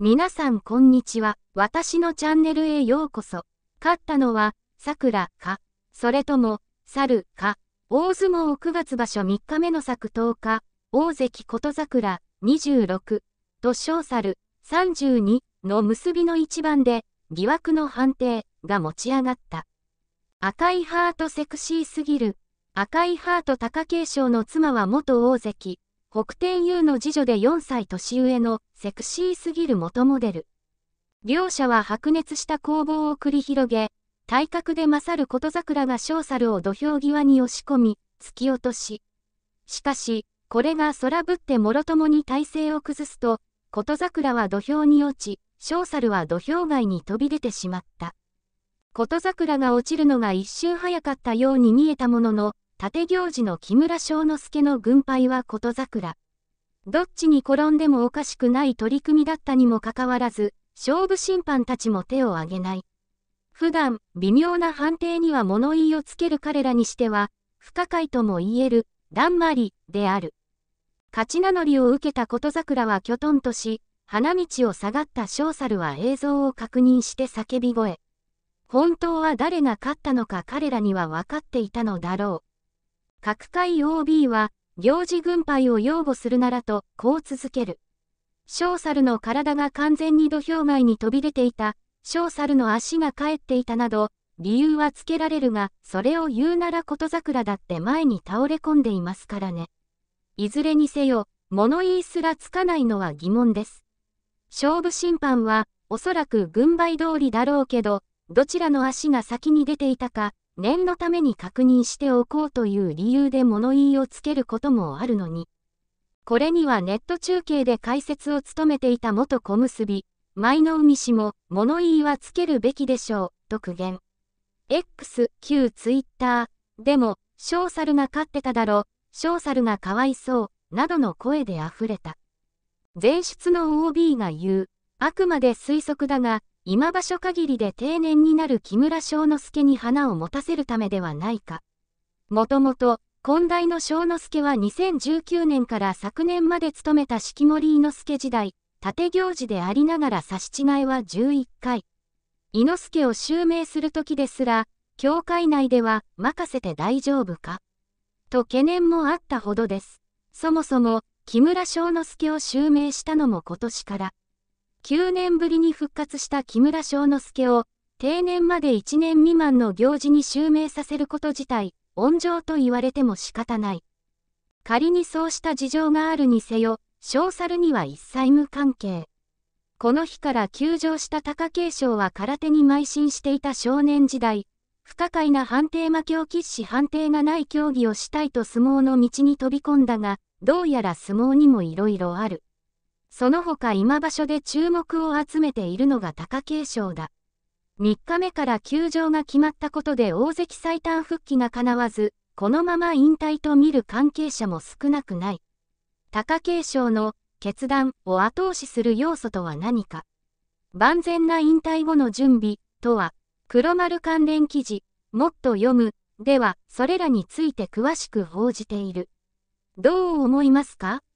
皆さんこんにちは。私のチャンネルへようこそ。勝ったのは、桜か、それとも、猿か。大相撲9月場所3日目の作10日、大関琴桜26、と小猿32の結びの一番で、疑惑の判定が持ち上がった。赤いハートセクシーすぎる。赤いハート貴景勝の妻は元大関、北天優の次女で4歳年上のセクシーすぎる元モデル。両者は白熱した攻防を繰り広げ、体格で勝る琴桜が小猿を土俵際に押し込み、突き落とし。しかし、これが空ぶってもろともに体勢を崩すと、琴桜は土俵に落ち、小猿は土俵外に飛び出てしまった。琴桜が落ちるのが一瞬早かったように見えたものの、縦行事の木村庄之助の軍配は琴桜。どっちに転んでもおかしくない取り組みだったにもかかわらず、勝負審判たちも手を挙げない。普段、微妙な判定には物言いをつける彼らにしては、不可解とも言える、だんまり、である。勝ち名乗りを受けた琴桜はきょとんとし、花道を下がった小猿は映像を確認して叫び声。本当は誰が勝ったのか彼らには分かっていたのだろう。各界 OB は、行事軍配を擁護するならと、こう続ける。小猿の体が完全に土俵外に飛び出ていた、小猿の足が返っていたなど、理由はつけられるが、それを言うならこと桜だって前に倒れ込んでいますからね。いずれにせよ、物言いすらつかないのは疑問です。勝負審判は、おそらく軍配通りだろうけど、どちらの足が先に出ていたか、念のために確認しておこうという理由で物言いをつけることもあるのに。これにはネット中継で解説を務めていた元小結、舞の海氏も物言いはつけるべきでしょう、と苦言。X、旧 Twitter、でも、ショーサルが勝ってただろ、ショーサルがかわいそう、などの声で溢れた。前出の OB が言う、あくまで推測だが、今場所限りで定年になる木村庄之助に花を持たせるためではないか。もともと、近大の庄之助は2019年から昨年まで勤めた式守伊之助時代、縦行事でありながら差し違えは11回。伊之助を襲名する時ですら、教会内では任せて大丈夫かと懸念もあったほどです。そもそも、木村庄之助を襲名したのも今年から。9年ぶりに復活した木村庄之助を、定年まで1年未満の行事に襲名させること自体、温情と言われても仕方ない。仮にそうした事情があるにせよ、小猿には一切無関係。この日から休場した貴景勝は空手に邁進していた少年時代、不可解な判定負けを喫し判定がない競技をしたいと相撲の道に飛び込んだが、どうやら相撲にも色々ある。その他今場所で注目を集めているのが貴景勝だ。3日目から休場が決まったことで大関最短復帰が叶わず、このまま引退と見る関係者も少なくない。貴景勝の決断を後押しする要素とは何か。万全な引退後の準備とは、黒丸関連記事、もっと読む、では、それらについて詳しく報じている。どう思いますか